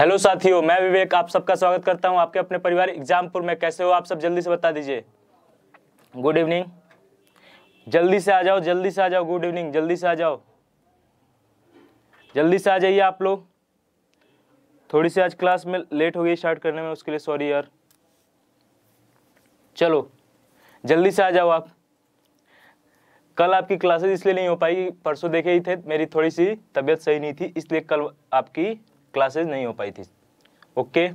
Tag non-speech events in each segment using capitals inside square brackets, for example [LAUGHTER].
hello साथियों मैं विवेक आप सबका स्वागत करता हूं आपके अपने परिवार एग्जामपुर में कैसे हो आप सब जल्दी से बता दीजिए गुड इवनिंग जल्दी से आ जाओ जल्दी से आ जाओ गुड इवनिंग जल्दी से आ जाओ जल्दी से आ जाइए आप लोग थोड़ी सी आज क्लास में लेट हो गई स्टार्ट करने में उसके लिए सॉरी यार चलो जल्दी से आ जाओ आप कल आपकी क्लासेस इसलिए नहीं हो पाई परसों देखे ही थे मेरी थोड़ी सी तबीयत सही नहीं थी इसलिए कल आपकी क्लासेज नहीं हो पाई थी ओके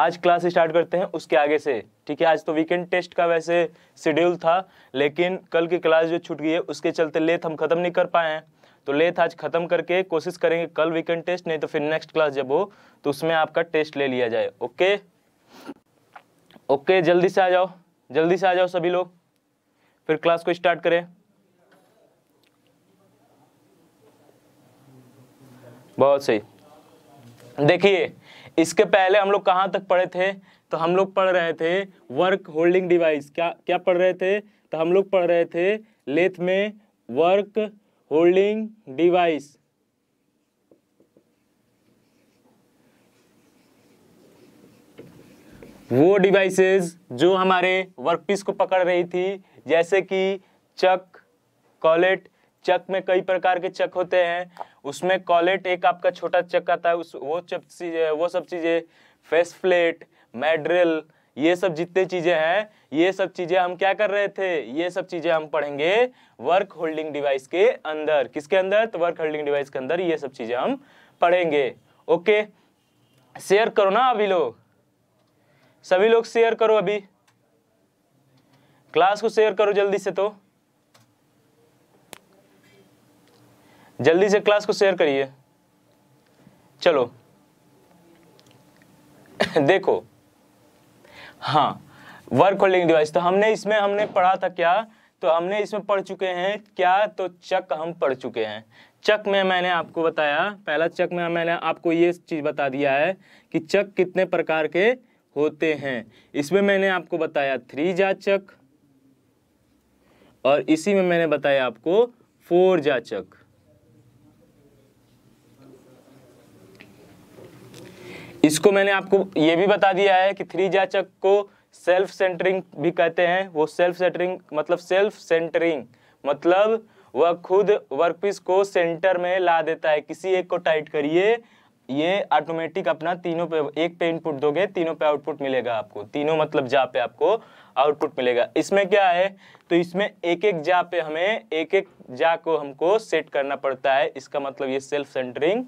आज क्लास स्टार्ट करते हैं उसके आगे से ठीक है आज तो वीकेंड टेस्ट का वैसे शेड्यूल था लेकिन कल की क्लास जो छूट गई है उसके चलते लेथ हम ख़त्म नहीं कर पाए हैं तो लेथ आज ख़त्म करके कोशिश करेंगे कल वीकेंड टेस्ट नहीं तो फिर नेक्स्ट क्लास जब हो तो उसमें आपका टेस्ट ले लिया जाए ओके ओके जल्दी से आ जाओ जल्दी से आ जाओ सभी लोग फिर क्लास को स्टार्ट करें बहुत सही देखिए इसके पहले हम लोग कहाँ तक पढ़े थे तो हम लोग पढ़ रहे थे वर्क होल्डिंग डिवाइस क्या क्या पढ़ रहे थे तो हम लोग पढ़ रहे थे लेथ में वर्क होल्डिंग डिवाइस वो डिवाइसेस जो हमारे वर्कपीस को पकड़ रही थी जैसे कि चक कॉलेट चक में कई प्रकार के चक होते हैं उसमें कॉलेट एक आपका छोटा चक्का था उस वो चीज़ें वो सब चीज़ें फेस प्लेट मेड्रिल ये सब जितने चीज़ें हैं ये सब चीज़ें हम क्या कर रहे थे ये सब चीज़ें हम पढ़ेंगे वर्क होल्डिंग डिवाइस के अंदर किसके अंदर तो वर्क होल्डिंग डिवाइस के अंदर ये सब चीज़ें हम पढ़ेंगे ओके शेयर करो ना अभी लोग सभी लोग शेयर करो अभी क्लास को शेयर करो जल्दी से तो जल्दी से क्लास को शेयर करिए चलो [COUGHS] देखो हाँ वर्क होल्डिंग डिवाइस तो हमने इसमें हमने पढ़ा था क्या तो हमने इसमें पढ़ चुके हैं क्या तो चक हम पढ़ चुके हैं चक में मैंने आपको बताया पहला चक में मैंने आपको ये चीज़ बता दिया है कि चक कितने प्रकार के होते हैं इसमें मैंने आपको बताया थ्री जा चक और इसी में मैंने बताया आपको फोर जा चक इसको मैंने आपको ये भी बता दिया है कि थ्री जाचक को सेल्फ सेंटरिंग भी कहते हैं वो सेल्फ सेंटरिंग मतलब सेल्फ सेंटरिंग मतलब वह खुद वर्कपीस को सेंटर में ला देता है किसी एक को टाइट करिए ये ऑटोमेटिक अपना तीनों पे एक पे इनपुट दोगे तीनों पे आउटपुट मिलेगा आपको तीनों मतलब जा पे आपको आउटपुट मिलेगा इसमें क्या है तो इसमें एक एक जा पे हमें एक एक जा को हमको सेट करना पड़ता है इसका मतलब ये सेल्फ सेंटरिंग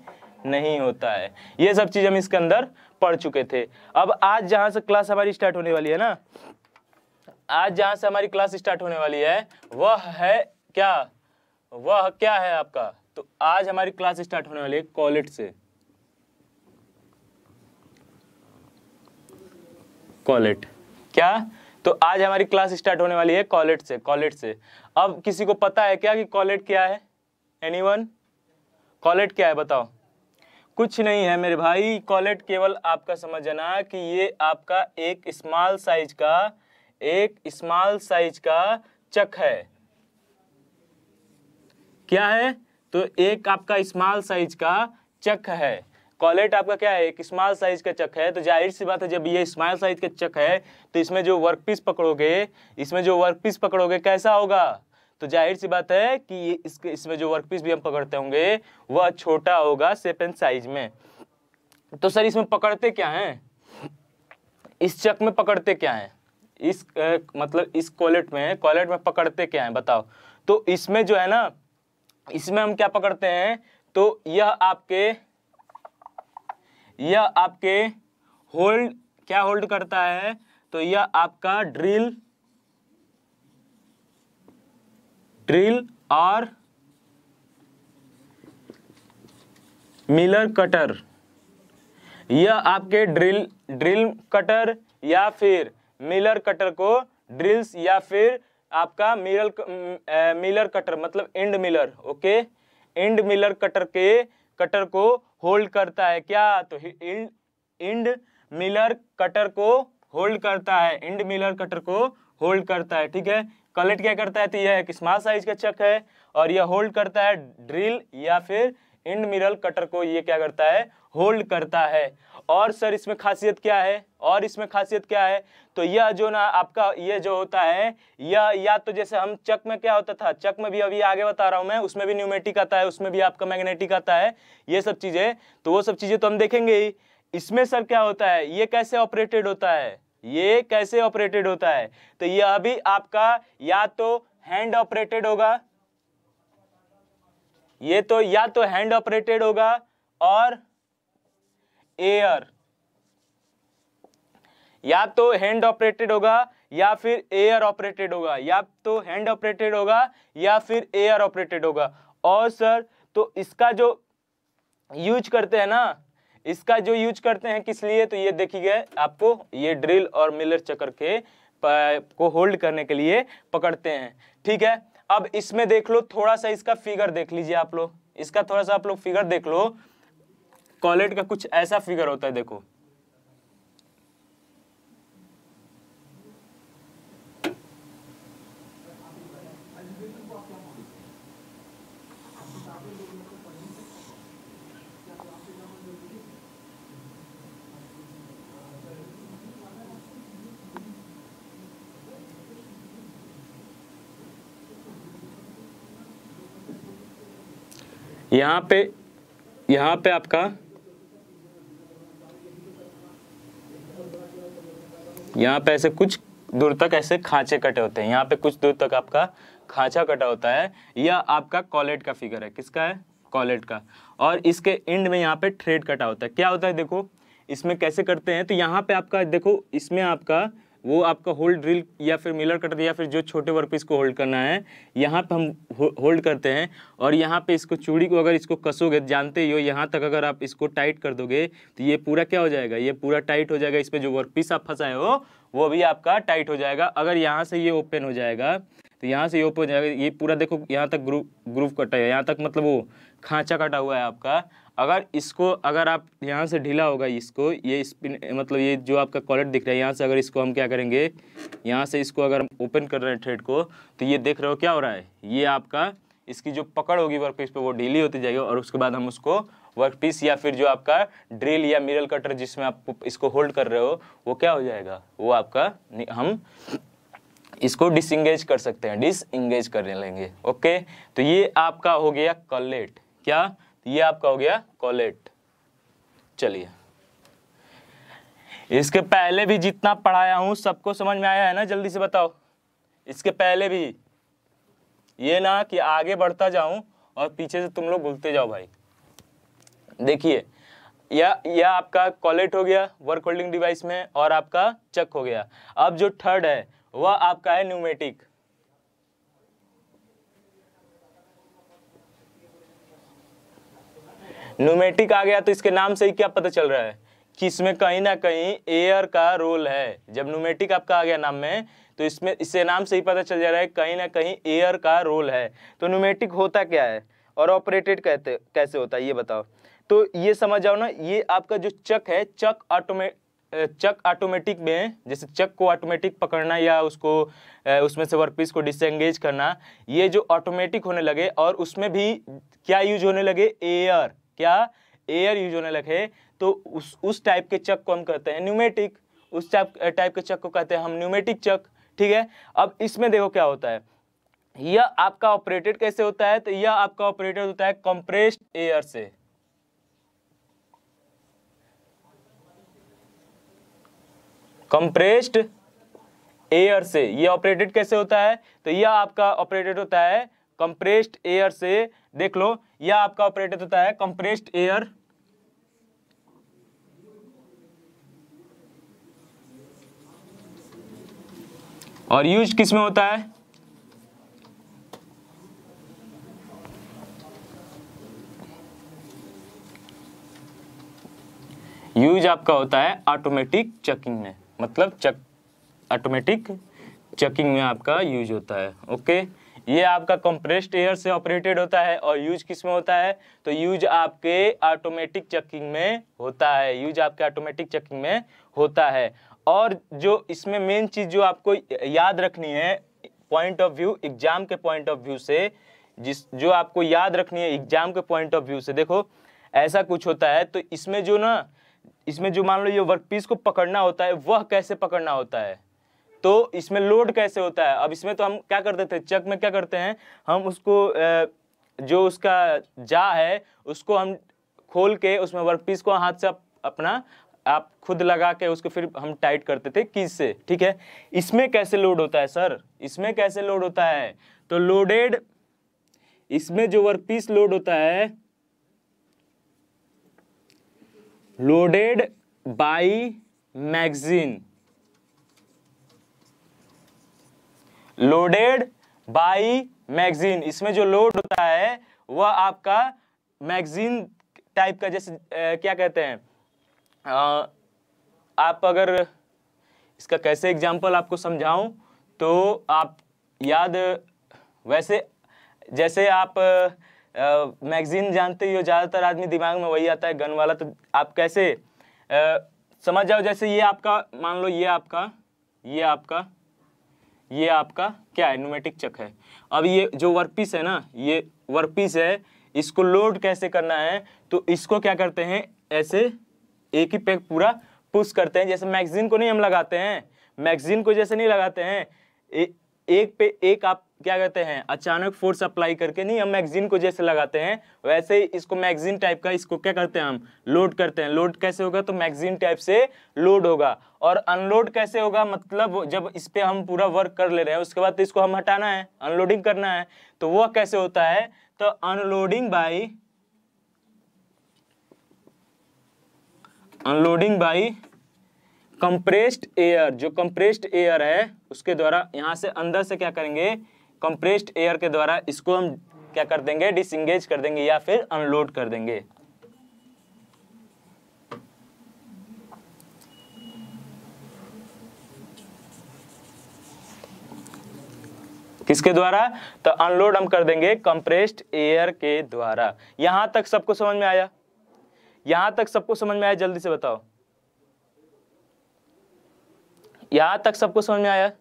नहीं होता है ये सब चीज़ हम इसके अंदर पढ़ चुके थे अब आज जहां से क्लास हमारी स्टार्ट होने वाली है ना आज जहां से हमारी क्लास स्टार्ट होने वाली है वह है क्या वह क्या है आपका तो आज हमारी क्लास स्टार्ट होने वाली है कॉलेट से कॉलेट क्या तो आज हमारी क्लास स्टार्ट होने वाली है कॉलेट से कॉलेट से अब किसी को पता है क्या कि कॉलेट क्या है एनीवन कॉलेट क्या है बताओ कुछ नहीं है मेरे भाई कॉलेट केवल आपका समझना कि ये आपका एक स्मॉल साइज का एक स्मॉल साइज का चक है क्या है तो एक आपका स्मॉल साइज का चक है कॉलेट आपका क्या है एक स्मॉल साइज का चक है तो जाहिर सी बात है जब ये स्मॉल साइज का चक है तो इसमें जो वर्क पीस पकड़ोगे इसमें जो वर्क पीस पकड़ोगे कैसा होगा तो जाहिर सी बात है कि इसके इसमें जो वर्क पीस भी हम पकड़ते होंगे वह छोटा होगा सेप एंड साइज में तो सर इसमें पकड़ते क्या हैं इस चक में पकड़ते क्या हैं इस ए, मतलब इस कॉलेट में कॉलेट में पकड़ते क्या हैं बताओ तो इसमें जो है ना इसमें हम क्या पकड़ते हैं तो यह आपके यह आपके होल्ड क्या होल्ड करता है तो यह आपका ड्रिल ड्रिल और मिलर कटर यह आपके ड्रिल ड्रिल कटर या फिर मिलर कटर को ड्रिल्स या फिर आपका मिलर मिलर कटर मतलब end miller okay end miller cutter के कटर को होल्ड करता है क्या तो इंड इंड मिलर कटर को होल्ड करता है इंड मिलर कटर को होल्ड करता है ठीक है कलेक्ट क्या करता है तो यह एक स्मॉल साइज का चक है और यह होल्ड करता है ड्रिल या फिर इंड मिरल कटर को ये क्या करता है होल्ड करता है और सर इसमें खासियत क्या है और इसमें खासियत क्या है तो यह जो ना आपका यह जो होता है यह या तो जैसे हम चक में क्या होता था चक में भी अभी आगे बता रहा हूँ मैं उसमें भी न्यूमेटिक आता है उसमें भी आपका मैग्नेटिक आता है ये सब चीज़ें तो वो सब चीज़ें तो हम देखेंगे ही इसमें सर क्या होता है ये कैसे ऑपरेटेड होता है ये कैसे ऑपरेटेड होता है तो ये अभी आपका या तो हैंड ऑपरेटेड होगा ये तो या तो हैंड ऑपरेटेड होगा और एयर या तो हैंड ऑपरेटेड होगा या फिर एयर ऑपरेटेड होगा या तो हैंड ऑपरेटेड होगा या फिर एयर ऑपरेटेड होगा और सर तो इसका जो यूज करते हैं ना इसका जो यूज करते हैं किस लिए तो ये देखिए आपको ये ड्रिल और मिलर चक्कर के को होल्ड करने के लिए पकड़ते हैं ठीक है अब इसमें देख लो थोड़ा सा इसका फिगर देख लीजिए आप लोग इसका थोड़ा सा आप लोग फिगर देख लो कॉलेट का कुछ ऐसा फिगर होता है देखो यहाँ पे यहाँ पे आपका यहाँ पे ऐसे कुछ दूर तक ऐसे खांचे कटे होते हैं यहाँ पे कुछ दूर तक आपका खांचा कटा होता है या आपका कॉलेट का फिगर है किसका है कॉलेट का और इसके एंड में यहाँ पे थ्रेड कटा होता है क्या होता है देखो इसमें कैसे करते हैं तो यहाँ पे आपका देखो इसमें आपका वो आपका होल्ड ड्रिल या फिर मिलर कटर या फिर जो छोटे वर्कपीस को होल्ड करना है यहाँ पे हम होल्ड करते हैं और यहाँ पे इसको चूड़ी को अगर इसको कसोगे जानते ही हो यहाँ तक अगर आप इसको टाइट कर दोगे तो ये पूरा क्या हो जाएगा ये पूरा टाइट हो जाएगा इस पर जो वर्कपीस आप फंसाए हो वो भी आपका टाइट हो जाएगा अगर यहाँ से ये ओपन हो जाएगा तो यहाँ से ये ओपन हो जाएगा ये पूरा देखो यहाँ तक ग्रूव ग्रूव कटा है यहाँ तक मतलब वो खाँचा कटा हुआ है आपका अगर इसको अगर आप यहाँ से ढीला होगा इसको ये स्पिन मतलब ये जो आपका कॉलेट दिख रहा है यहाँ से अगर इसको हम क्या करेंगे यहाँ से इसको अगर हम ओपन कर रहे हैं थ्रेड को तो ये देख रहे हो क्या हो रहा है ये आपका इसकी जो पकड़ होगी वर्क पीस पर वो ढीली होती जाएगी और उसके बाद हम उसको वर्क पीस या फिर जो आपका ड्रिल या मिरल कटर जिसमें आप इसको होल्ड कर रहे हो वो क्या हो जाएगा वो आपका हम इसको डिसंगेज कर सकते हैं डिसंगेज कर लेंगे ओके तो ये आपका हो गया कलेट क्या ये आपका हो गया कॉलेट चलिए इसके पहले भी जितना पढ़ाया हूं सबको समझ में आया है ना जल्दी से बताओ इसके पहले भी ये ना कि आगे बढ़ता जाऊं और पीछे से तुम लोग भूलते जाओ भाई देखिए या या आपका कॉलेट हो गया वर्क होल्डिंग डिवाइस में और आपका चक हो गया अब जो थर्ड है वह आपका है न्यूमेटिक न्यूमेटिक आ गया तो इसके नाम से ही क्या पता चल रहा है कि इसमें कहीं ना कहीं एयर का रोल है जब न्यूमेटिक आपका आ गया नाम में तो इसमें इससे नाम से ही पता चल जा रहा है कहीं ना कहीं एयर का रोल है तो न्यूमेटिक होता क्या है और ऑपरेटेड कहते कैसे होता है ये बताओ तो ये समझ जाओ ना ये आपका जो चक है चक ऑटोमे चक ऑटोमेटिक में जैसे चक को ऑटोमेटिक पकड़ना या उसको उसमें से वर्कपीस को डिसंगेज करना ये जो ऑटोमेटिक होने लगे और उसमें भी क्या यूज होने लगे एयर क्या एयर होने लगे तो उस उस टाइप के चक को हम कहते हैं न्यूमेटिक उस टाइप टाइप के चक को कहते हैं हम न्यूमेटिक चक ठीक है अब इसमें देखो क्या होता है यह आपका ऑपरेटेड कैसे होता है तो यह आपका ऑपरेटेड होता है कंप्रेस्ड एयर से कंप्रेस्ड एयर से यह ऑपरेटेड कैसे होता है तो यह आपका ऑपरेटेड होता है कंप्रेस्ड एयर से देख लो यह आपका ऑपरेटेड होता है कंप्रेस्ड एयर और यूज किस में होता है यूज आपका होता है ऑटोमेटिक चेकिंग में मतलब चक ऑटोमेटिक चेकिंग में आपका यूज होता है ओके ये आपका कंप्रेस्ड एयर से ऑपरेटेड होता है और यूज किस में होता है तो यूज आपके ऑटोमेटिक चेकिंग में होता है यूज आपके ऑटोमेटिक चेकिंग में होता है और जो इसमें मेन चीज़ जो आपको याद रखनी है पॉइंट ऑफ व्यू एग्जाम के पॉइंट ऑफ व्यू से जिस जो आपको याद रखनी है एग्जाम के पॉइंट ऑफ व्यू से देखो ऐसा कुछ होता है तो इसमें जो ना इसमें जो मान लो ये वर्क पीस को पकड़ना होता है वह कैसे पकड़ना होता है तो इसमें लोड कैसे होता है अब इसमें तो हम क्या करते थे चक में क्या करते हैं हम उसको जो उसका जा है उसको हम खोल के उसमें वर्क पीस को हाथ से अपना आप खुद लगा के उसको फिर हम टाइट करते थे किस से ठीक है इसमें कैसे लोड होता है सर इसमें कैसे लोड होता है तो लोडेड इसमें जो वर्क पीस लोड होता है loaded by magazine loaded by magazine इसमें जो लोड होता है वह आपका मैगजीन टाइप का जैसे ए, क्या कहते हैं आप अगर इसका कैसे एग्जाम्पल आपको समझाऊं तो आप याद वैसे जैसे आप मैगजीन जानते हो ज़्यादातर आदमी दिमाग में वही आता है गन वाला तो आप कैसे आ, समझ जाओ जैसे ये आपका मान लो ये आपका ये आपका ये आपका क्या है न्यूमेटिक चक है अब ये जो वर्कपीस है ना ये वर्कपीस है इसको लोड कैसे करना है तो इसको क्या करते हैं ऐसे एक ही पैक पूरा पुश करते हैं जैसे मैगजीन को नहीं हम लगाते हैं मैगजीन को जैसे नहीं लगाते हैं ए, एक पे एक आप क्या कहते हैं अचानक फोर्स अप्लाई करके नहीं हम मैगजीन को जैसे लगाते हैं वैसे ही इसको मैगजीन टाइप का इसको क्या करते हैं हम लोड करते हैं लोड कैसे होगा तो मैगजीन टाइप से लोड होगा और अनलोड कैसे होगा मतलब जब इस पर हम पूरा वर्क कर ले रहे हैं उसके बाद तो इसको हम हटाना है अनलोडिंग करना है तो वह कैसे होता है तो unloading by unloading by compressed air जो कंप्रेस्ड एयर है उसके द्वारा यहां से अंदर से क्या करेंगे कंप्रेस्ड एयर के द्वारा इसको हम क्या कर देंगे डिसंगेज कर देंगे या फिर अनलोड कर देंगे किसके द्वारा तो अनलोड हम कर देंगे कंप्रेस्ड एयर के द्वारा यहां तक सबको समझ में आया यहां तक सबको समझ में आया जल्दी से बताओ यहां तक सबको समझ में आया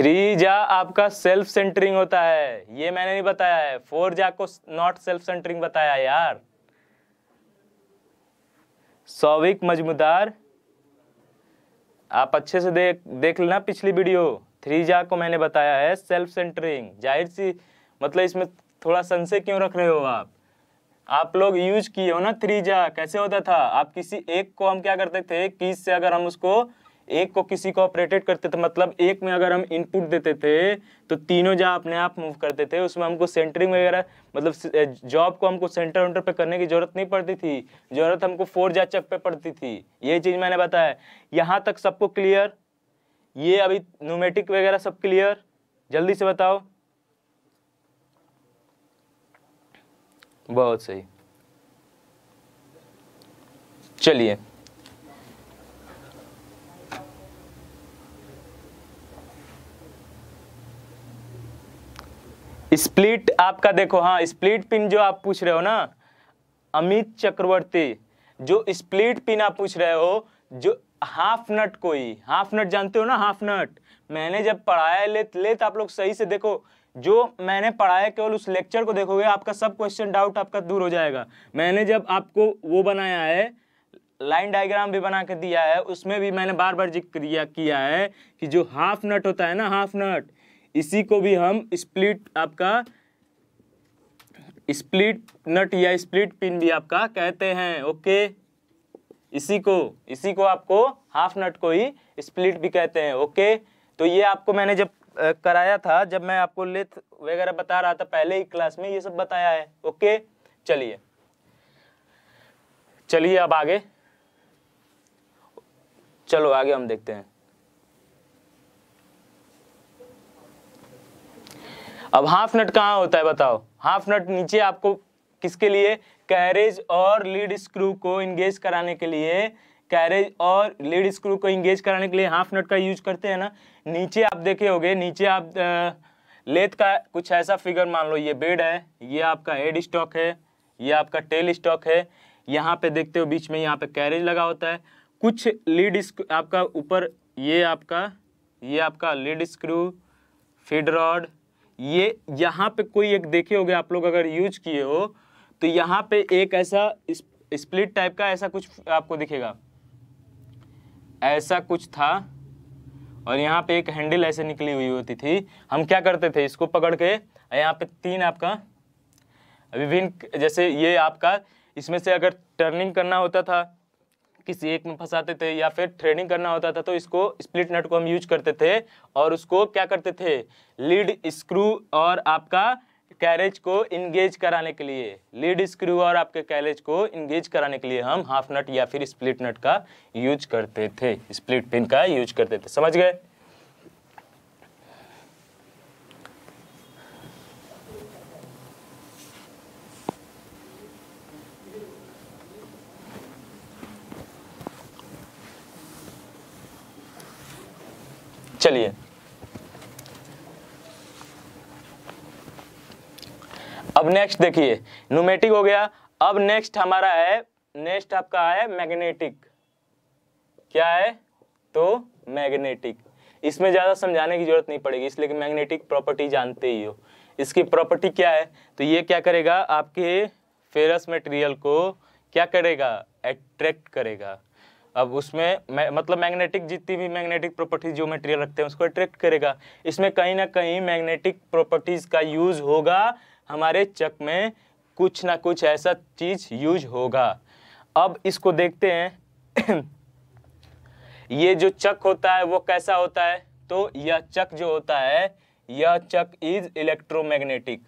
थ्री जा आपका सेल्फ सेंटरिंग होता है ये मैंने नहीं बताया है फोर जा को नॉट सेल्फ सेंटरिंग बताया यार सौविक मजमुदार आप अच्छे से देख देख लेना पिछली वीडियो थ्री जा को मैंने बताया है सेल्फ सेंटरिंग जाहिर सी मतलब इसमें थोड़ा संशय क्यों रख रहे हो आप आप लोग यूज किए हो ना थ्री जा कैसे होता था आप किसी एक को हम क्या करते थे किस से अगर हम उसको एक को किसी को ऑपरेटेड करते थे मतलब एक में अगर हम इनपुट देते थे तो तीनों जहाँ अपने आप मूव करते थे उसमें हमको सेंटरिंग वगैरह मतलब जॉब को हमको सेंटर वेंटर पे करने की जरूरत नहीं पड़ती थी जरूरत हमको फोर जा चक पे पड़ती थी ये चीज़ मैंने बताया यहाँ तक सबको क्लियर ये अभी नोमेटिक वगैरह सब क्लियर जल्दी से बताओ बहुत सही चलिए स्प्लिट आपका देखो हाँ स्प्लिट पिन जो आप पूछ रहे हो ना अमित चक्रवर्ती जो स्प्लिट पिन आप पूछ रहे हो जो हाफ नट कोई हाफ नट जानते हो ना हाफ नट मैंने जब पढ़ाया ले ले तो आप लोग सही से देखो जो मैंने पढ़ाया केवल उस लेक्चर को देखोगे आपका सब क्वेश्चन डाउट आपका दूर हो जाएगा मैंने जब आपको वो बनाया है लाइन डायग्राम भी बना के दिया है उसमें भी मैंने बार बार जिक्र किया है कि जो हाफ नट होता है ना हाफ नट इसी को भी हम स्प्लिट आपका स्प्लिट नट या स्प्लिट पिन भी आपका कहते हैं ओके इसी को इसी को आपको हाफ नट को ही स्प्लिट भी कहते हैं ओके तो ये आपको मैंने जब कराया था जब मैं आपको लेथ वगैरह बता रहा था पहले ही क्लास में ये सब बताया है ओके चलिए चलिए अब आगे चलो आगे हम देखते हैं अब हाफ नट कहाँ होता है बताओ हाफ नट नीचे आपको किसके लिए कैरेज और लीड स्क्रू को इंगेज कराने के लिए कैरेज और लीड स्क्रू को इंगेज कराने के लिए हाफ नट का यूज करते हैं ना नीचे आप देखे होगे नीचे आप लेथ का कुछ ऐसा फिगर मान लो ये बेड है ये आपका हेड स्टॉक है ये आपका टेल स्टॉक है यहाँ पे देखते हो बीच में यहाँ पे कैरेज लगा होता है कुछ लीड आपका ऊपर ये आपका ये आपका लीड स्क्रू फीड रॉड ये यहाँ पे कोई एक देखे होगे आप लोग अगर यूज किए हो तो यहाँ पे एक ऐसा स्प्लिट टाइप का ऐसा कुछ आपको दिखेगा ऐसा कुछ था और यहाँ पे एक हैंडल ऐसे निकली हुई होती थी हम क्या करते थे इसको पकड़ के यहाँ पे तीन आपका विभिन्न जैसे ये आपका इसमें से अगर टर्निंग करना होता था किसी एक में फंसाते थे या फिर थ्रेडिंग करना होता था तो इसको स्प्लिट नट को हम यूज करते थे और उसको क्या करते थे लीड स्क्रू और आपका कैरेज को इंगेज कराने के लिए लीड स्क्रू और आपके कैरेज को इंगेज कराने के लिए हम हाफ नट या फिर स्प्लिट नट का यूज करते थे स्प्लिट पिन का यूज करते थे समझ गए चलिए अब नेक्स्ट देखिए न्यूमेटिक हो गया अब नेक्स्ट हमारा है नेक्स्ट आपका है मैग्नेटिक क्या है तो मैग्नेटिक इसमें ज़्यादा समझाने की जरूरत नहीं पड़ेगी इसलिए कि मैग्नेटिक प्रॉपर्टी जानते ही हो इसकी प्रॉपर्टी क्या है तो ये क्या करेगा आपके फेरस मटेरियल को क्या करेगा अट्रैक्ट करेगा अब उसमें मतलब मैग्नेटिक जितनी भी मैग्नेटिक प्रॉपर्टीज जो मटेरियल रखते हैं उसको अट्रैक्ट करेगा इसमें कहीं ना कहीं मैग्नेटिक प्रॉपर्टीज का यूज होगा हमारे चक में कुछ ना कुछ ऐसा चीज यूज होगा अब इसको देखते हैं [CLEARS THROAT] ये जो चक होता है वो कैसा होता है तो यह चक जो होता है यह चक इज इलेक्ट्रोमैग्नेटिक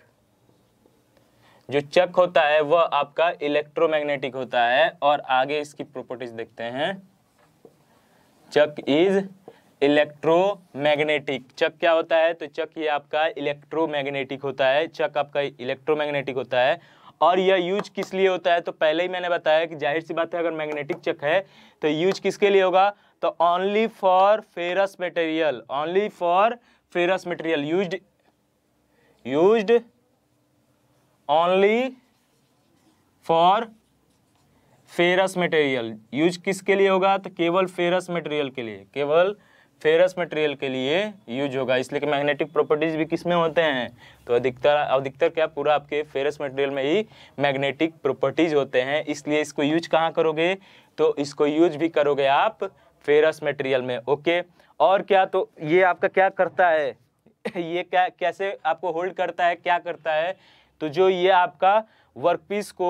जो चक होता है वह आपका इलेक्ट्रोमैग्नेटिक होता है और आगे इसकी प्रॉपर्टीज देखते हैं चक इज इलेक्ट्रोमैग्नेटिक चक क्या होता है तो चक ये आपका इलेक्ट्रोमैग्नेटिक होता है चक आपका इलेक्ट्रोमैग्नेटिक होता है और यह यूज किस लिए होता है तो पहले ही मैंने बताया कि जाहिर सी बात है अगर मैग्नेटिक चक है तो यूज किसके लिए होगा तो only for ferrous material only for ferrous material used used only for ferrous material use किसके लिए होगा तो केवल फेरस मटेरियल के लिए केवल फेरस मटेरियल के लिए यूज होगा इसलिए कि मैग्नेटिक प्रॉपर्टीज भी किस में होते हैं तो अधिकतर अधिकतर क्या पूरा आपके फेरस मटेरियल में ही मैग्नेटिक प्रॉपर्टीज होते हैं इसलिए इसको यूज कहाँ करोगे तो इसको यूज भी करोगे आप फेरस मटेरियल में ओके और क्या तो ये आपका क्या करता है [LAUGHS] ये क्या कैसे आपको होल्ड करता है क्या करता है तो जो ये आपका वर्कपीस को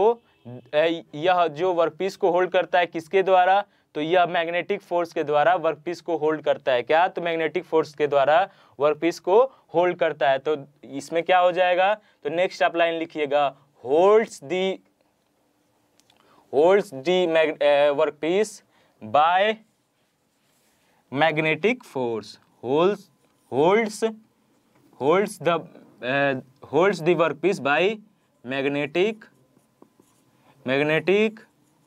यह जो वर्कपीस को होल्ड करता है किसके द्वारा तो यह मैग्नेटिक फोर्स के द्वारा वर्कपीस को होल्ड करता है क्या तो मैग्नेटिक फोर्स के द्वारा वर्कपीस को होल्ड करता है तो इसमें क्या हो जाएगा तो नेक्स्ट आप लाइन लिखिएगा holds the holds the workpiece by magnetic force holds holds holds the holds the work piece by magnetic magnetic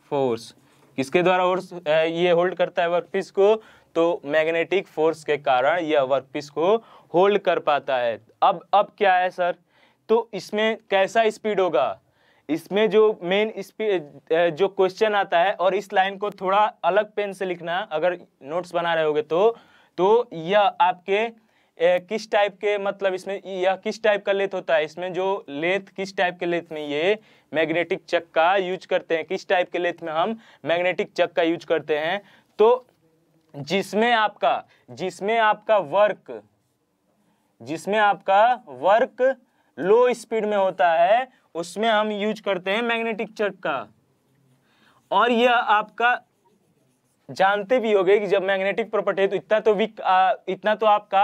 force किसके द्वारा होल्स ये होल्ड करता है वर्क पीस को तो मैग्नेटिक फोर्स के कारण यह वर्क पीस को होल्ड कर पाता है अब अब क्या है सर तो इसमें कैसा स्पीड होगा इसमें जो मेन स्पीड जो क्वेश्चन आता है और इस लाइन को थोड़ा अलग पेन से लिखना अगर नोट्स बना रहे होगे तो तो यह आपके किस टाइप के मतलब इसमें यह किस टाइप का लेथ होता है इसमें जो लेथ किस टाइप के लेथ में ये मैग्नेटिक चक का यूज करते हैं किस टाइप के लेथ में हम मैग्नेटिक चक का यूज करते हैं तो जिसमें आपका जिसमें आपका वर्क जिसमें आपका वर्क लो स्पीड में होता है उसमें हम यूज करते हैं मैग्नेटिक चक का और यह आपका जानते भी होगे कि जब मैग्नेटिक प्रॉपर्टी है तो इतना तो वीक इतना तो आपका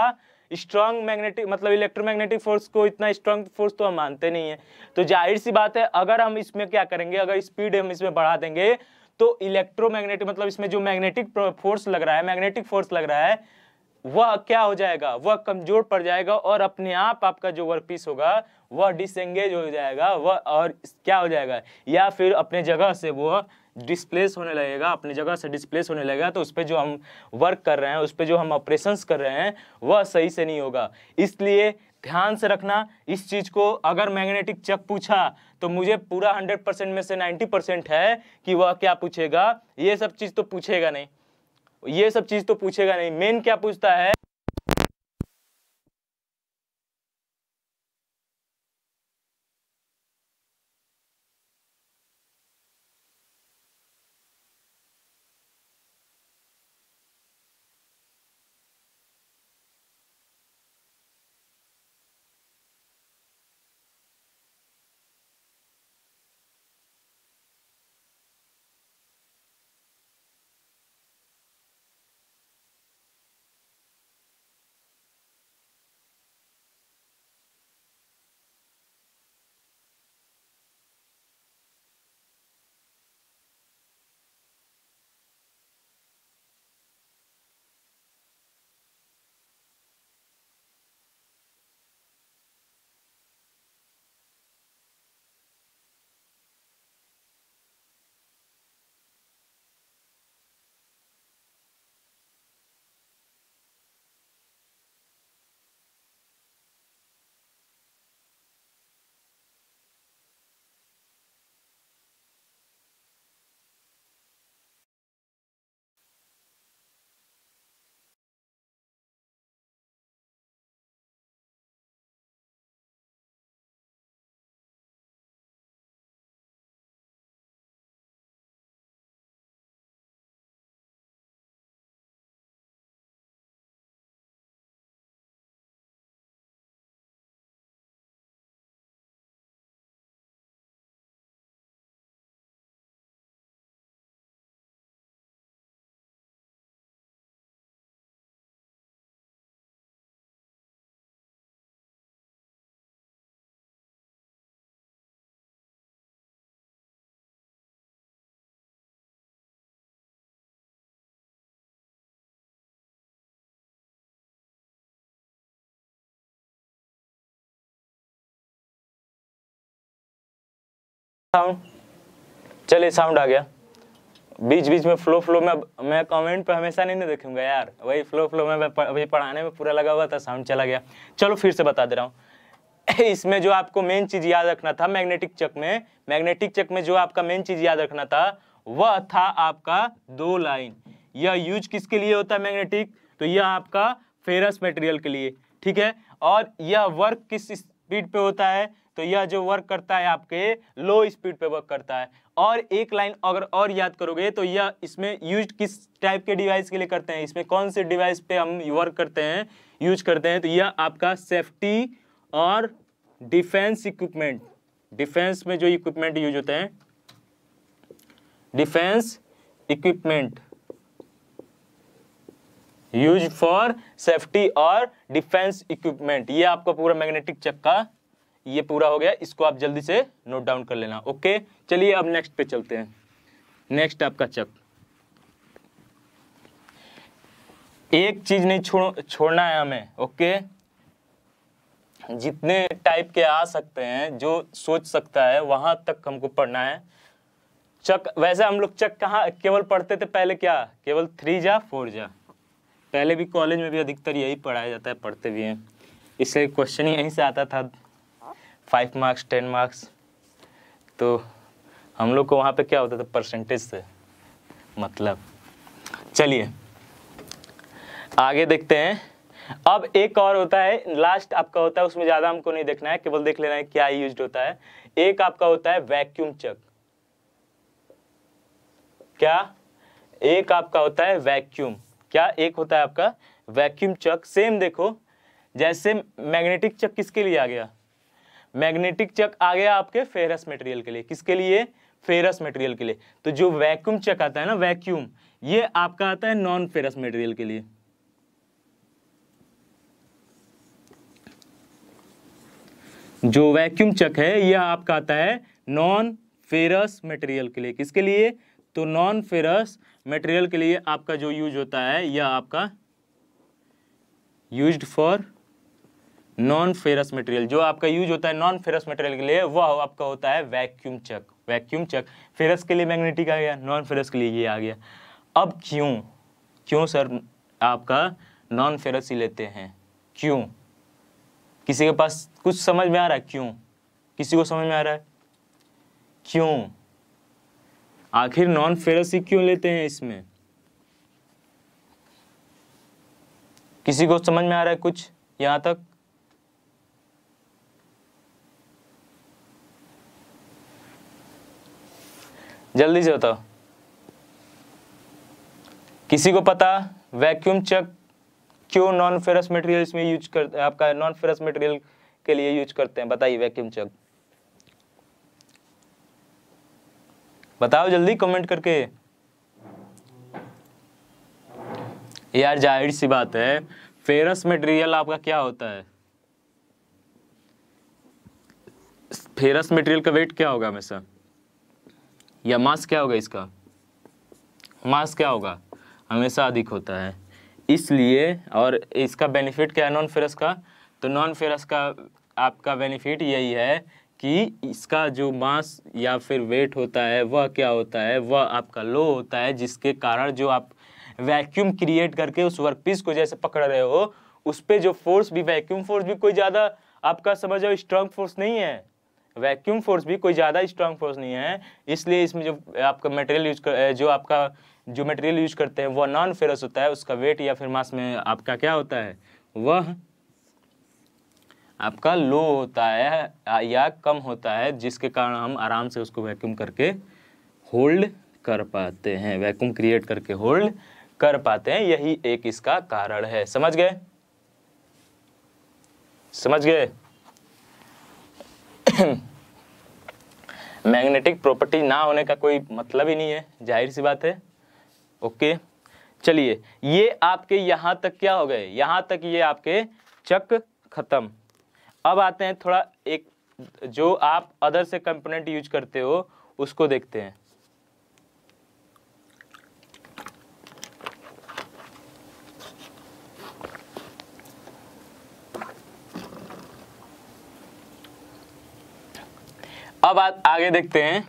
स्ट्रांग मैग्नेटिक मतलब इलेक्ट्रोमैग्नेटिक फोर्स को इतना स्ट्रांग फोर्स तो हम मानते नहीं है तो जाहिर सी बात है अगर हम इसमें क्या करेंगे अगर स्पीड हम इसमें बढ़ा देंगे तो इलेक्ट्रोमैग्नेटिक मतलब इसमें जो मैग्नेटिक फोर्स लग रहा है मैग्नेटिक फोर्स लग रहा है वह क्या हो जाएगा वह कमजोर पड़ जाएगा और अपने आप आपका जो वर्क पीस होगा वह डिसंगेज हो जाएगा वह और क्या हो जाएगा या फिर अपने जगह से वह डिस्प्लेस होने लगेगा अपनी जगह से डिस्प्लेस होने लगेगा तो उस पर जो हम वर्क कर रहे हैं उस पर जो हम ऑपरेशंस कर रहे हैं वह सही से नहीं होगा इसलिए ध्यान से रखना इस चीज़ को अगर मैग्नेटिक चक पूछा तो मुझे पूरा हंड्रेड परसेंट में से नाइन्टी परसेंट है कि वह क्या पूछेगा ये सब चीज़ तो पूछेगा नहीं ये सब चीज़ तो पूछेगा नहीं मेन क्या पूछता है साउंड चलिए साउंड आ गया बीच बीच में फ्लो फ्लो में मैं कमेंट पे हमेशा नहीं, ना देखूंगा यार वही फ्लो फ्लो में अभी पढ़ाने में पूरा लगा हुआ था साउंड चला गया चलो फिर से बता दे रहा हूँ [LAUGHS] इसमें जो आपको मेन चीज़ याद रखना था मैग्नेटिक चक में मैग्नेटिक चक में जो आपका मेन चीज़ याद रखना था वह था आपका दो लाइन यह यूज किसके लिए होता है मैग्नेटिक तो यह आपका फेरस मटेरियल के लिए ठीक है और यह वर्क किस स्पीड पे होता है तो यह जो वर्क करता है आपके लो स्पीड पे वर्क करता है और एक लाइन अगर और याद करोगे तो यह इसमें यूज किस टाइप के डिवाइस के लिए करते हैं इसमें कौन से डिवाइस पे हम वर्क करते हैं यूज करते हैं तो यह आपका सेफ्टी और डिफेंस इक्विपमेंट डिफेंस में जो इक्विपमेंट यूज होते हैं defence equipment use for safety और डिफेंस इक्विपमेंट ये आपका पूरा मैग्नेटिक चक्का ये पूरा हो गया इसको आप जल्दी से नोट डाउन कर लेना ओके चलिए अब नेक्स्ट पे चलते हैं नेक्स्ट आपका चक एक चीज नहीं छोड़ छोड़ना है हमें ओके जितने टाइप के आ सकते हैं जो सोच सकता है वहां तक हमको पढ़ना है चक वैसे हम लोग चक कहाँ केवल पढ़ते थे पहले क्या केवल थ्री जा फोर जा पहले भी कॉलेज में भी अधिकतर यही पढ़ाया जाता है पढ़ते भी हैं इसलिए क्वेश्चन यहीं से आता था फाइव मार्क्स टेन मार्क्स तो हम लोग को वहाँ पे क्या होता था परसेंटेज से मतलब चलिए आगे देखते हैं अब एक और होता है लास्ट आपका होता है उसमें ज़्यादा हमको नहीं देखना है केवल देख लेना है क्या यूज होता है एक आपका होता है वैक्यूम चक क्या एक आपका होता है वैक्यूम क्या एक होता है आपका वैक्यूम चक सेम देखो जैसे मैग्नेटिक चक किसके लिए आ गया मैग्नेटिक चक आ गया आपके फेरस मटेरियल के लिए किसके लिए फेरस मटेरियल के लिए तो जो वैक्यूम चक आता है ना वैक्यूम ये आपका आता है नॉन फेरस मटेरियल के लिए जो वैक्यूम चक है यह आपका आता है नॉन फेरस मटेरियल के लिए किसके लिए तो नॉन फेरस मटेरियल के लिए आपका जो यूज होता है यह आपका used for non ferrous material जो आपका यूज होता है नॉन फेरस मटेरियल के लिए वह आपका होता है vacuum chuck vacuum chuck ferrous के लिए मैग्नेटिक आ गया नॉन फेरस के लिए ये आ गया अब क्यों क्यों सर आपका नॉन फेरस ही लेते हैं क्यों किसी के पास कुछ समझ में आ रहा है क्यों किसी को समझ में आ रहा है क्यों आखिर नॉन फेरस ही क्यों लेते हैं इसमें किसी को समझ में आ रहा है कुछ यहाँ तक जल्दी से बताओ किसी को पता वैक्यूम चक क्यों नॉन फेरस मटेरियल इसमें यूज कर आपका नॉन फेरस मटेरियल के लिए यूज करते हैं बताइए वैक्यूम चक बताओ जल्दी कमेंट करके यार जाहिर सी बात है फेरस मटेरियल आपका क्या होता है फेरस मटेरियल का वेट क्या होगा हमेशा या मास क्या होगा इसका मास क्या होगा हमेशा अधिक होता है इसलिए और इसका बेनिफिट क्या है नॉन फेरस का तो नॉन फेरस का आपका बेनिफिट यही है कि इसका जो मास या फिर वेट होता है वह क्या होता है वह आपका लो होता है जिसके कारण जो आप वैक्यूम क्रिएट करके उस वर्कपीस को जैसे पकड़ रहे हो उस पर जो फोर्स भी वैक्यूम फोर्स भी कोई ज़्यादा आपका समझ जाओ स्ट्रांग फोर्स नहीं है वैक्यूम फोर्स भी कोई ज़्यादा स्ट्रांग फोर्स नहीं है इसलिए इसमें जो आपका मटेरियल यूज कर जो आपका जो मटेरियल यूज करते हैं वह नॉन फेरस होता है उसका वेट या फिर मास में आपका क्या होता है वह आपका लो होता है या कम होता है जिसके कारण हम आराम से उसको वैक्यूम करके होल्ड कर पाते हैं वैक्यूम क्रिएट करके होल्ड कर पाते हैं यही एक इसका कारण है समझ गए समझ गए मैग्नेटिक [COUGHS] प्रॉपर्टी ना होने का कोई मतलब ही नहीं है जाहिर सी बात है ओके चलिए ये आपके यहाँ तक क्या हो गए यहाँ तक ये आपके चक खत्म अब आते हैं थोड़ा एक जो आप अदर से कंपोनेंट यूज करते हो उसको देखते हैं अब आ, आगे देखते हैं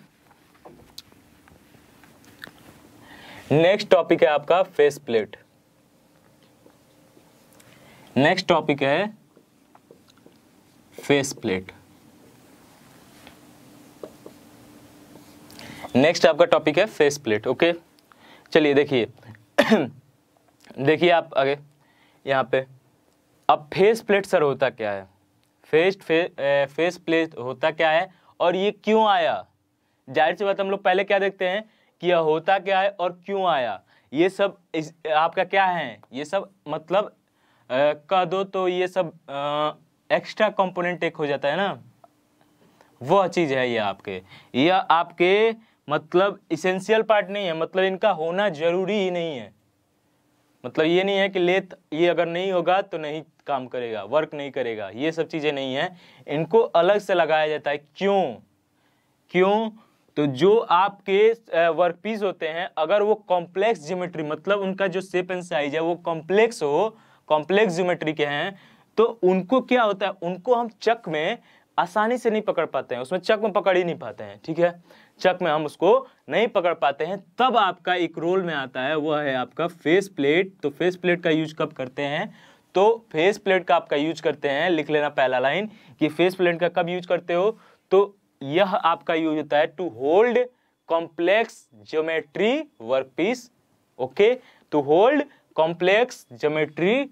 नेक्स्ट टॉपिक है आपका फेस प्लेट नेक्स्ट टॉपिक है फेस प्लेट नेक्स्ट आपका टॉपिक है फेस प्लेट ओके चलिए देखिए [COUGHS] देखिए आप आगे यहाँ पे अब फेस प्लेट सर होता क्या है फेस फे, फेस प्लेट होता क्या है और ये क्यों आया जाहिर सी बात हम लोग पहले क्या देखते हैं कि यह होता क्या है और क्यों आया ये सब इस, आपका क्या है ये सब मतलब कह दो तो ये सब आ, एक्स्ट्रा कंपोनेंट एक हो जाता है ना वह चीज़ है ये आपके यह आपके मतलब इसेंशियल पार्ट नहीं है मतलब इनका होना जरूरी ही नहीं है मतलब ये नहीं है कि लेत ये अगर नहीं होगा तो नहीं काम करेगा वर्क नहीं करेगा ये सब चीज़ें नहीं है इनको अलग से लगाया जाता है क्यों क्यों तो जो आपके वर्क पीस होते हैं अगर वो कॉम्प्लेक्स ज्योमेट्री मतलब उनका जो शेप एंड साइज है वो कॉम्प्लेक्स हो कॉम्प्लेक्स ज्योमेट्री के हैं तो उनको क्या होता है उनको हम चक में आसानी से नहीं पकड़ पाते हैं उसमें चक में पकड़ ही नहीं पाते हैं ठीक है चक में हम उसको नहीं पकड़ पाते हैं तब आपका एक रोल में आता है वह है आपका फेस प्लेट तो फेस प्लेट का यूज कब करते हैं तो फेस प्लेट का आपका यूज करते हैं लिख लेना पहला लाइन कि फेस प्लेट का कब यूज करते हो तो यह आपका यूज होता है to hold complex geometry work piece okay to hold complex geometry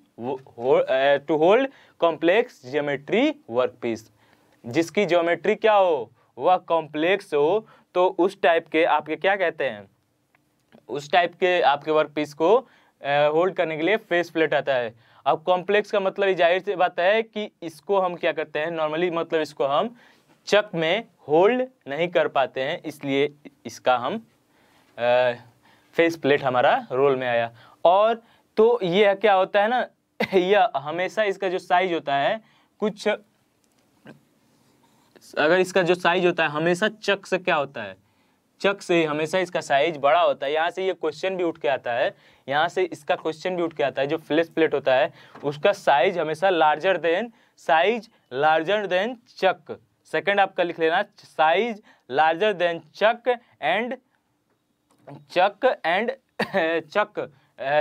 to hold complex geometry work piece जिसकी ज्योमेट्री क्या हो वह कॉम्प्लेक्स हो तो उस टाइप के आपके क्या कहते हैं उस टाइप के आपके वर्क पीस को होल्ड eh, करने के लिए फेस प्लेट आता है अब कॉम्प्लेक्स का मतलब जाहिर सी बात है कि इसको हम क्या करते हैं नॉर्मली मतलब इसको हम चक में होल्ड नहीं कर पाते हैं इसलिए इसका हम आ, फेस प्लेट हमारा रोल में आया और तो यह क्या होता है ना [LAUGHS] यह हमेशा इसका जो साइज होता है कुछ अगर इसका जो साइज होता है हमेशा चक से क्या होता है चक से हमेशा इसका साइज बड़ा होता है यहाँ से ये क्वेश्चन भी उठ के आता है यहाँ से इसका क्वेश्चन भी उठ के आता है जो फ्लेस प्लेट होता है उसका साइज हमेशा larger than size larger than chuck second आपका लिख लेना size larger than chuck and chuck and [LAUGHS] chuck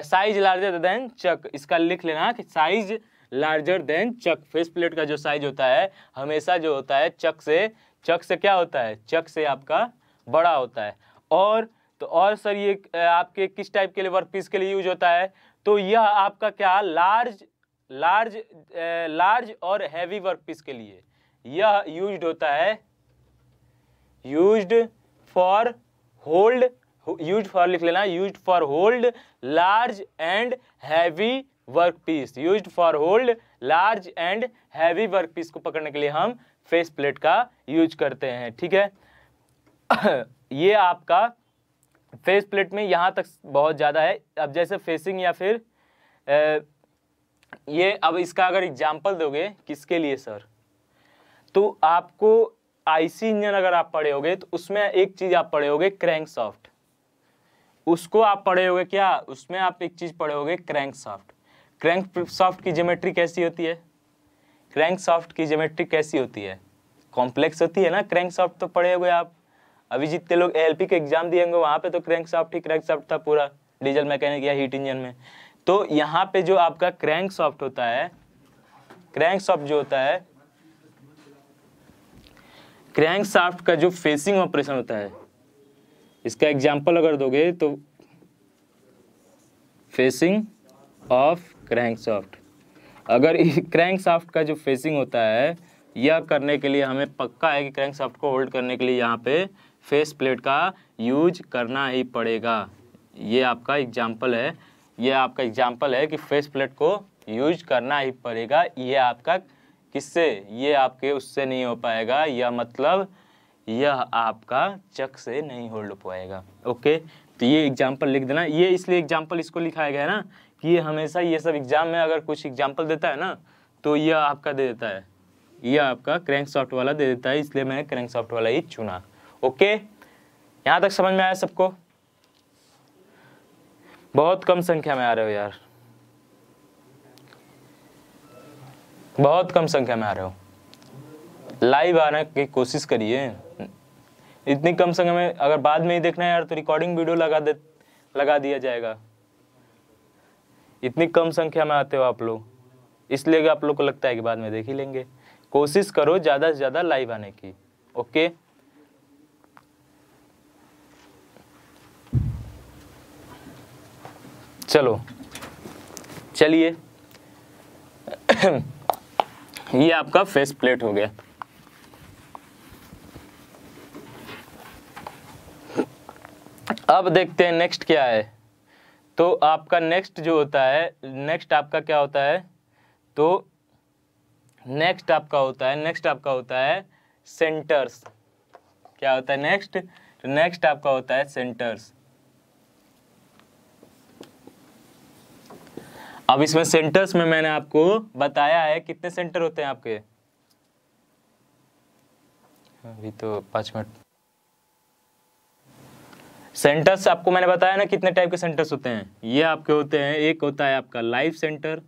size larger than chuck इसका लिख लेना कि size larger than chuck face plate का जो साइज होता है हमेशा जो होता है चक से चक से क्या होता है चक से आपका बड़ा होता है और तो और सर ये आपके किस टाइप के लिए वर्क पीस के लिए यूज होता है तो यह आपका क्या लार्ज लार्ज लार्ज और हैवी वर्क पीस के लिए यह यूज होता है use for hold use for लिख लेना use for hold large and heavy work piece use for hold large and heavy work piece को पकड़ने के लिए हम फेस प्लेट का यूज करते हैं ठीक है [COUGHS] ये आपका फेस प्लेट में यहाँ तक बहुत ज़्यादा है अब जैसे फेसिंग या फिर ए, ये अब इसका अगर एग्जाम्पल दोगे किसके लिए सर तो आपको आईसी इंजन अगर आप पढ़े होगे तो उसमें एक चीज़ आप पढ़े होगे क्रैंक सॉफ्ट उसको आप पढ़े होगे क्या उसमें आप एक चीज़ पढ़े होगे क्रैंक सॉफ्ट क्रैंक सॉफ्ट की जोमेट्री कैसी होती है क्रैंक सॉफ्ट की जोमेट्री कैसी होती है कॉम्प्लेक्स होती है ना क्रैंक सॉफ्ट तो पढ़े हुए आप अभी जितने लोग एल के एग्जाम दिए होंगे वहाँ पे तो क्रैंक सॉफ्ट ही क्रैंक सॉफ्ट था पूरा डीजल मैकेनिक या हीट इंजन में तो यहाँ पे जो आपका क्रैंक सॉफ्ट होता है क्रैंक सॉफ्ट जो होता है क्रैंक साफ्ट का जो फेसिंग ऑपरेशन होता है इसका एग्जाम्पल अगर दोगे तो फेसिंग ऑफ क्रैंक सॉफ्ट अगर क्रैंक साफ्ट [LAUGHS] का जो फेसिंग होता है यह करने के लिए हमें पक्का है कि क्रैंक सॉफ्ट को होल्ड करने के लिए यहाँ पे फेस प्लेट का यूज करना ही पड़ेगा ये आपका एग्जाम्पल है ये आपका एग्जाम्पल है कि फेस प्लेट को यूज करना ही पड़ेगा ये आपका किससे ये आपके उससे नहीं हो पाएगा यह मतलब यह आपका चक से नहीं होल्ड हो पाएगा ओके तो ये एग्जाम्पल लिख देना ये इसलिए एग्जाम्पल इसको लिखाया गया है ना कि ये हमेशा ये सब एग्जाम में अगर कुछ एग्जाम्पल देता है ना तो यह आपका दे देता है यह आपका क्रैंक सॉफ्ट वाला दे देता है इसलिए मैंने क्रैंक सॉफ्ट वाला ही चुना ओके यहां तक समझ में आया सबको बहुत कम संख्या में आ रहे हो यार बहुत कम संख्या में आ रहे हो लाइव आने की कोशिश करिए इतनी कम संख्या में अगर बाद में ही देखना है यार तो रिकॉर्डिंग वीडियो लगा दे लगा दिया जाएगा इतनी कम संख्या में आते हो आप लोग इसलिए आप लोग को लगता है कि बाद में देख ही लेंगे कोशिश करो ज़्यादा से ज़्यादा लाइव आने की ओके चलो चलिए ये आपका फेस प्लेट हो गया अब देखते हैं नेक्स्ट क्या है तो आपका नेक्स्ट जो होता है नेक्स्ट आपका क्या होता है तो नेक्स्ट आपका होता है नेक्स्ट आपका होता है सेंटर्स क्या होता है नेक्स्ट नेक्स्ट तो आपका होता है सेंटर्स अब इसमें सेंटर्स में मैंने आपको बताया है कितने सेंटर होते हैं आपके अभी तो पांच मिनट सेंटर्स आपको मैंने बताया ना कितने टाइप के सेंटर्स होते हैं ये आपके होते हैं एक होता है आपका लाइव सेंटर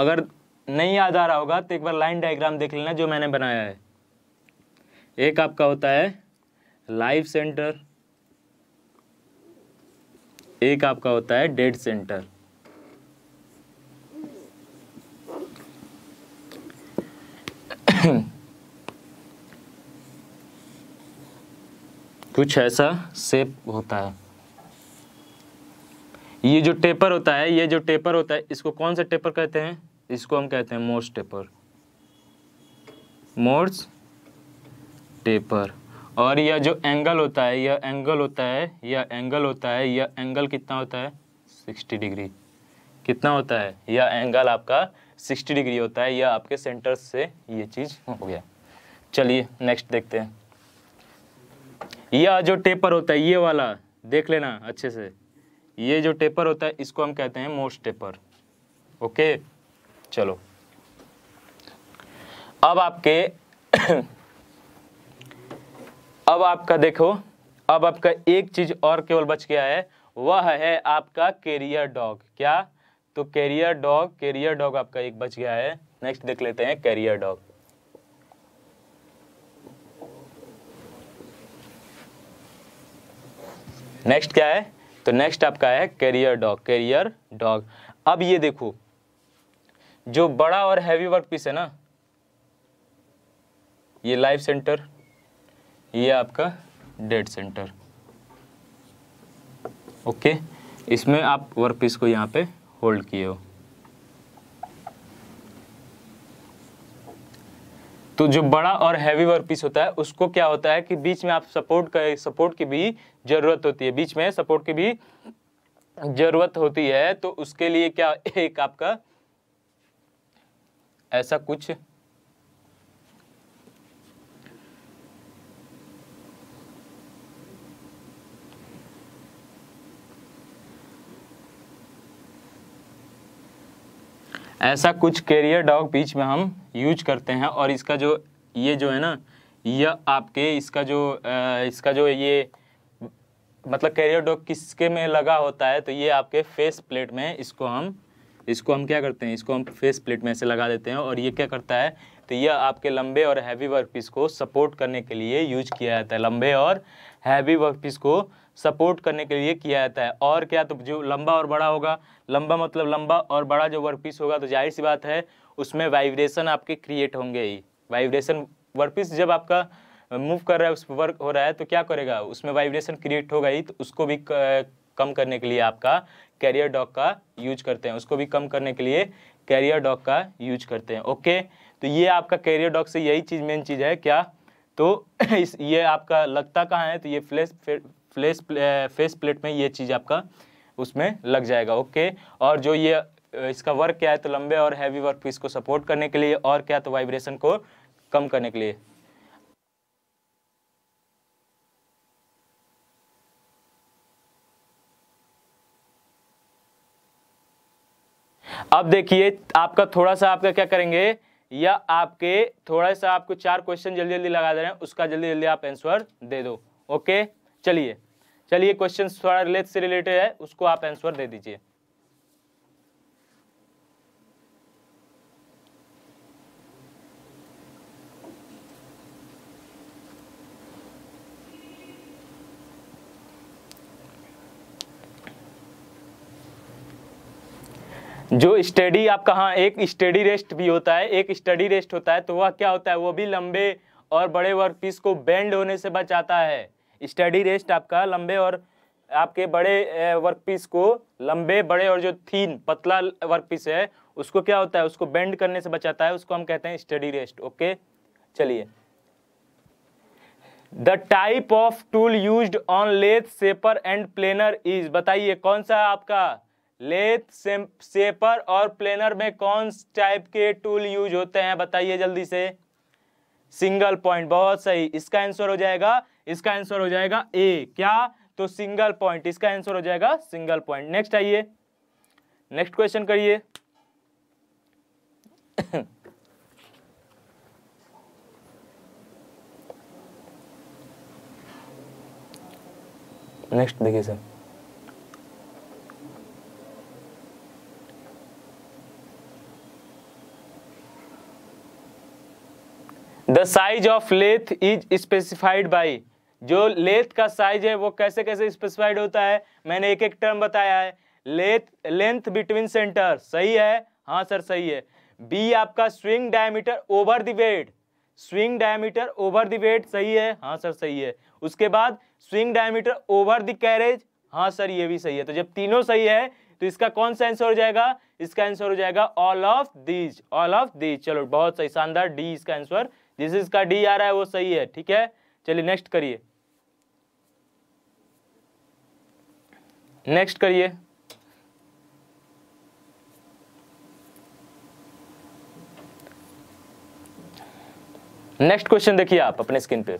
अगर नहीं याद आ रहा होगा तो एक बार लाइन डायग्राम देख लेना जो मैंने बनाया है एक आपका होता है लाइव सेंटर एक आपका होता है डेड सेंटर [CLEARS THROAT] कुछ ऐसा सेप होता है ये जो टेपर होता है ये जो टेपर होता है इसको कौन सा टेपर कहते हैं इसको हम कहते हैं मोर्स टेपर मोर्स टेपर और यह जो एंगल होता है यह एंगल होता है यह एंगल होता है यह एंगल कितना होता है सिक्सटी डिग्री कितना होता है यह एंगल आपका सिक्सटी डिग्री होता है यह आपके सेंटर से ये चीज़ हो गया चलिए नेक्स्ट देखते हैं यह जो टेपर होता है ये वाला देख लेना अच्छे से ये जो टेपर होता है इसको हम कहते हैं मोस्ट टेपर ओके चलो अब आपके अब आपका देखो अब आपका एक चीज और केवल बच गया है वह है आपका कैरियर डॉग क्या तो कैरियर डॉग कैरियर डॉग आपका एक बच गया है नेक्स्ट देख लेते हैं कैरियर डॉग नेक्स्ट क्या है तो नेक्स्ट आपका है कैरियर डॉग कैरियर डॉग अब ये देखो जो बड़ा और हैवी वर्क पीस है ना ये लाइफ सेंटर ये आपका डेड सेंटर ओके इसमें आप वर्क पीस को यहाँ पे होल्ड किए हो तो जो बड़ा और हैवी वर्क पीस होता है उसको क्या होता है कि बीच में आप सपोर्ट का सपोर्ट की भी जरूरत होती है बीच में सपोर्ट की भी जरूरत होती है तो उसके लिए क्या एक आपका ऐसा कुछ ऐसा कुछ कैरियर डॉग बीच में हम यूज करते हैं और इसका जो ये जो है ना यह आपके इसका जो इसका जो ये मतलब कैरियर डॉग किसके में लगा होता है तो ये आपके फेस प्लेट में इसको हम इसको हम क्या करते हैं इसको हम फेस प्लेट में ऐसे लगा देते हैं और ये क्या करता है तो यह आपके लंबे और हैवी वर्क पीस को सपोर्ट करने के लिए यूज किया जाता है लंबे और हैवी वर्क पीस को सपोर्ट करने के लिए किया जाता है और क्या तो जो लंबा और बड़ा होगा लंबा मतलब लंबा और बड़ा जो वर्क पीस होगा तो जाहिर सी बात है उसमें वाइब्रेशन आपके क्रिएट होंगे ही वाइब्रेशन वर्क पीस जब आपका मूव कर रहा है उस पर वर्क हो रहा है तो क्या करेगा उसमें वाइब्रेशन क्रिएट होगा ही तो उसको भी कम करने के लिए आपका कैरियर डॉग का यूज करते हैं उसको भी कम करने के लिए कैरियर डॉग का यूज करते हैं ओके तो ये आपका कैरियर डॉग से यही चीज़ मेन चीज़ है क्या तो [CLEARS THROAT] इस ये आपका लगता कहाँ है तो ये फ्लैश फ्लेस फेस प्लेट में ये चीज़ आपका उसमें लग जाएगा ओके और जो ये eh, इसका वर्क क्या है तो लंबे और हैवी वर्क पीस को सपोर्ट करने के लिए और क्या तो वाइब्रेशन को कम करने के लिए अब देखिए आपका थोड़ा सा आपका क्या करेंगे या आपके थोड़ा सा आपको चार क्वेश्चन जल्दी जल्दी लगा दे रहे हैं उसका जल्दी जल्दी आप आंसर दे दो ओके चलिए चलिए क्वेश्चन थोड़ा रिलेट से रिलेटेड है उसको आप आंसर दे दीजिए जो स्टडी आपका हाँ एक स्टडी रेस्ट भी होता है एक स्टडी रेस्ट होता है तो वह क्या होता है वो भी लंबे और बड़े वर्क पीस को बेंड होने से बचाता है स्टडी रेस्ट आपका लंबे और आपके बड़े वर्क पीस को लंबे बड़े और जो थीन पतला वर्क पीस है उसको क्या होता है उसको बेंड करने से बचाता है उसको हम कहते हैं स्टडी रेस्ट ओके चलिए the type of tool use on lathe shaper and planer is बताइए कौन सा आपका लेथ सेपर और प्लेनर में कौन टाइप के टूल यूज होते हैं बताइए जल्दी से सिंगल पॉइंट बहुत सही इसका आंसर हो जाएगा इसका आंसर हो जाएगा ए क्या तो सिंगल पॉइंट इसका आंसर हो जाएगा सिंगल पॉइंट नेक्स्ट आइए नेक्स्ट क्वेश्चन करिए [COUGHS] नेक्स्ट देखिए sir the size of lathe is specified by जो लेथ का साइज है वो कैसे कैसे स्पेसिफाइड होता है मैंने एक एक टर्म बताया है लेथ लेंथ बिटवीन सेंटर सही है हाँ सर सही है बी आपका swing diameter over the bed swing diameter over the bed सही है हाँ सर सही है उसके बाद swing diameter over the carriage हाँ सर ये भी सही है तो जब तीनों सही है तो इसका कौन सा आंसर हो जाएगा इसका आंसर हो जाएगा all of these all of these चलो बहुत सही शानदार डी इसका आंसर जिस इसका डी आ रहा है वो सही है ठीक है चलिए नेक्स्ट करिए नेक्स्ट करिए नेक्स्ट क्वेश्चन देखिए आप अपने स्क्रीन पे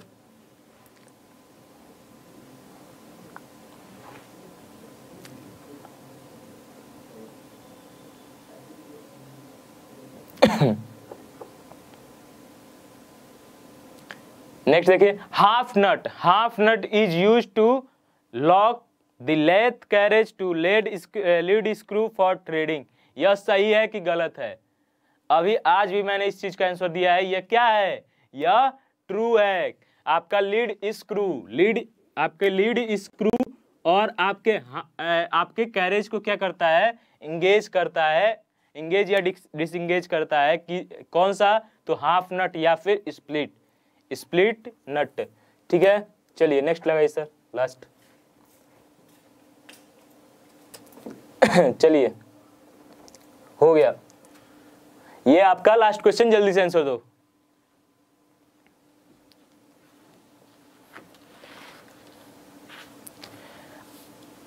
हम्म नेक्स्ट देखिए half nut half nut is use to lock the lathe carriage to lead lead screw for threading यह सही है कि गलत है अभी आज भी मैंने इस चीज़ का आंसर दिया है यह क्या है यह ट्रू है आपका लीड स्क्रू लीड आपके लीड स्क्रू और आपके हाँ, आपके कैरेज को क्या करता है इंगेज करता है इंगेज या डिसंगेज करता है कि कौन सा तो हाफ नट या फिर स्प्लिट स्प्लिट नट ठीक है चलिए नेक्स्ट लगाइए सर लास्ट चलिए हो गया ये आपका लास्ट क्वेश्चन जल्दी से आंसर दो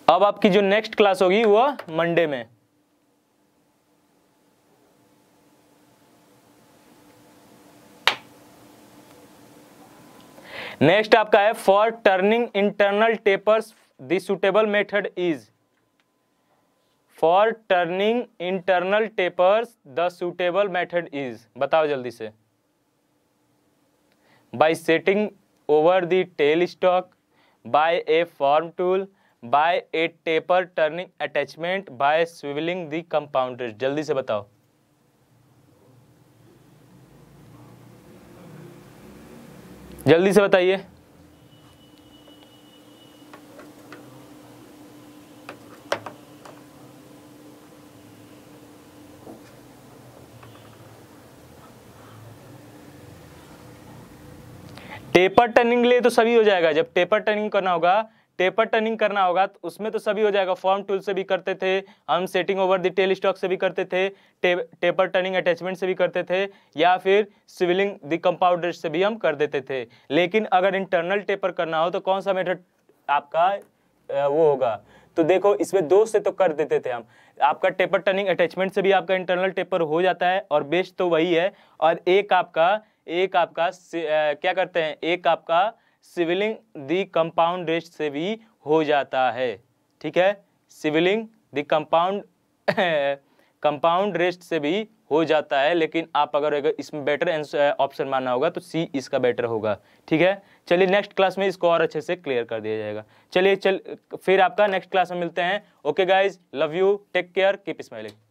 अब आपकी जो नेक्स्ट क्लास होगी वो मंडे में नेक्स्ट आपका है for turning internal tapers the suitable method is for turning internal tapers the suitable method is बताओ जल्दी से by setting over the tailstock by a form tool by a taper turning attachment by swivelling the compounder जल्दी से बताओ जल्दी से बताइए taper turning लिए तो सभी हो जाएगा जब टेपर टर्निंग करना होगा टेपर टर्निंग करना होगा तो उसमें तो सभी हो जाएगा फॉर्म टूल से भी करते थे हम setting over the tailstock से भी करते थे टे, टेपर टर्निंग अटैचमेंट से भी करते थे या फिर सिविलिंग द कंपाउंडर से भी हम कर देते थे लेकिन अगर इंटरनल टेपर करना हो तो कौन सा मेथड आपका वो होगा तो देखो इसमें दो से तो कर देते थे हम आपका टेपर टर्निंग अटैचमेंट से भी आपका इंटरनल टेपर हो जाता है और बेस्ट तो वही है और एक आपका एक आपका क्या करते हैं एक आपका सिविलिंग दी कंपाउंड रेस्ट से भी हो जाता है ठीक है swivelling the compound [COUGHS] compound rest से भी हो जाता है लेकिन आप अगर अगर इसमें बेटर ऑप्शन माना होगा तो सी इसका बेटर होगा ठीक है चलिए नेक्स्ट क्लास में इसको और अच्छे से क्लियर कर दिया जाएगा चलिए चल फिर आपका नेक्स्ट क्लास में मिलते हैं okay guys love you take care keep smiling